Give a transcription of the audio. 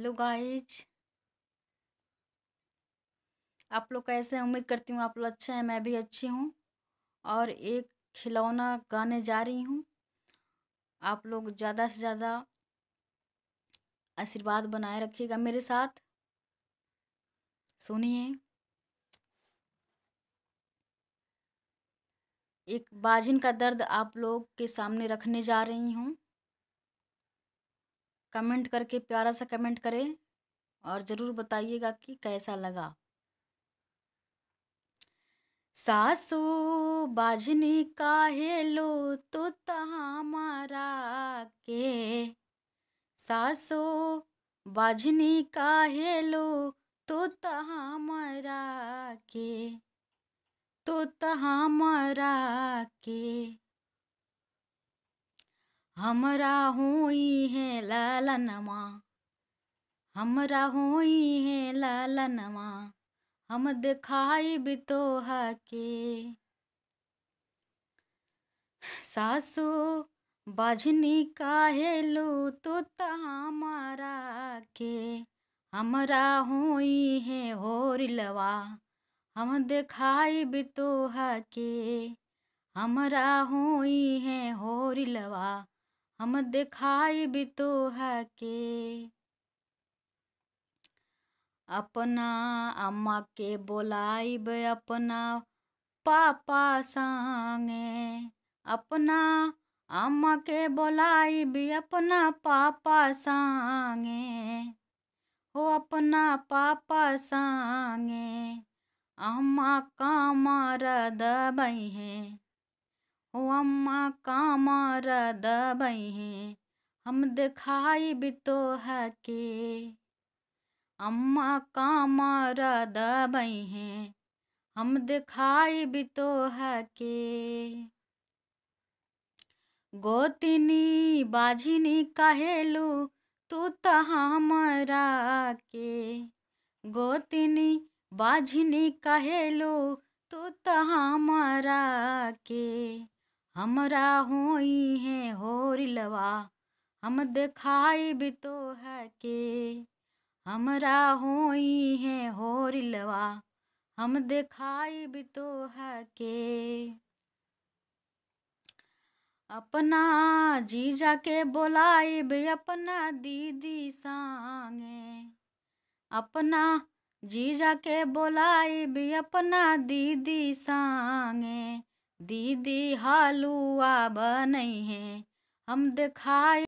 hello guys आप लोग कैसे उम्मीद करती हूँ आप लोग अच्छे हैं मैं भी अच्छी हूँ और एक खिलौना गाने जा रही हूँ आप लोग ज़्यादा से ज़्यादा आशीर्वाद बनाए रखिएगा मेरे साथ सुनिए एक बाजिन का दर्द आप लोग के सामने रखने जा रही हूँ कमेंट करके प्यारा सा कमेंट करें और ज़रूर बताइएगा कि कैसा लगा सासू बाजनी है लो तो तहा के सासू बाजने का है लो तो तहा के तो तहा मरा के हमरा होई है लालनमा हमरा होई है लालनमा हम दिखाई है के सासू बजनी काहेलू तो हमारा के हमरा होई है होरिलवा हम दिखाई है के हमरा होई है होरिलवा हम दिखाई भी तो है के अपना अम्मा के बोलाई बे अपना पापा सांगे अपना अम्मा के बोलाइब अपना पापा सांगे हो अपना पापा सांगे अम्मा का मार दबई है अम्मा कामरद बहे हम दिखाई भी तो के अम्मा कामरद बहे हम दिखाई भी तो, तो के गोतिनी बाजिनी कहेलू तू तो हमारा के गोतिनी बाजिनी कहेलू तू तो हमारा के हमरा होई है होर हम दिखाई भी तो है के हमरा होई हैं हो रिलवा हम दिखाई भी तो है के अपना जीजा के बोलाई भी अपना दीदी सांगे अपना जीजा के बोलाई भी अपना दीदी सांगे दीदी हलुआ बनई है हम दिखाए